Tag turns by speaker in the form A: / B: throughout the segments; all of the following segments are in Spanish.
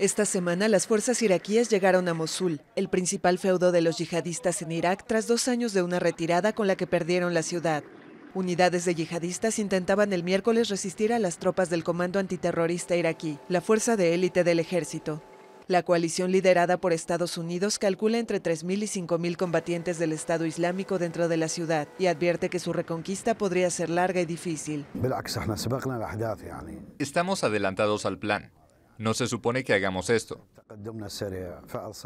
A: Esta semana las fuerzas iraquíes llegaron a Mosul, el principal feudo de los yihadistas en Irak tras dos años de una retirada con la que perdieron la ciudad. Unidades de yihadistas intentaban el miércoles resistir a las tropas del Comando Antiterrorista iraquí, la fuerza de élite del ejército. La coalición liderada por Estados Unidos calcula entre 3.000 y 5.000 combatientes del Estado Islámico dentro de la ciudad y advierte que su reconquista podría ser larga y difícil.
B: Estamos adelantados al plan. No se supone que hagamos esto,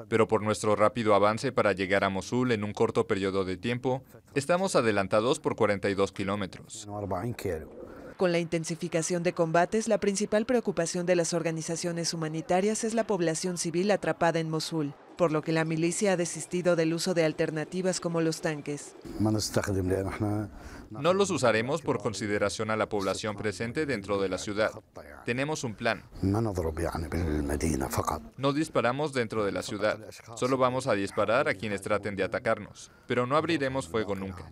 B: pero por nuestro rápido avance para llegar a Mosul en un corto periodo de tiempo, estamos adelantados por 42 kilómetros.
A: Con la intensificación de combates, la principal preocupación de las organizaciones humanitarias es la población civil atrapada en Mosul por lo que la milicia ha desistido del uso de alternativas como los tanques.
B: No los usaremos por consideración a la población presente dentro de la ciudad. Tenemos un plan. No disparamos dentro de la ciudad. Solo vamos a disparar a quienes traten de atacarnos, pero no abriremos fuego nunca.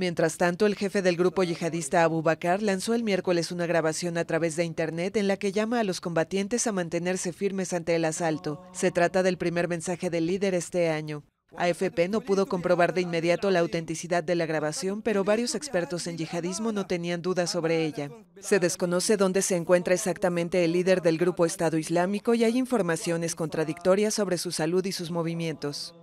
A: Mientras tanto, el jefe del grupo yihadista Abu Bakr lanzó el miércoles una grabación a través de Internet en la que llama a los combatientes a mantenerse firmes ante el asalto. Se trata del primer mensaje del líder este año. AFP no pudo comprobar de inmediato la autenticidad de la grabación, pero varios expertos en yihadismo no tenían dudas sobre ella. Se desconoce dónde se encuentra exactamente el líder del grupo Estado Islámico y hay informaciones contradictorias sobre su salud y sus movimientos.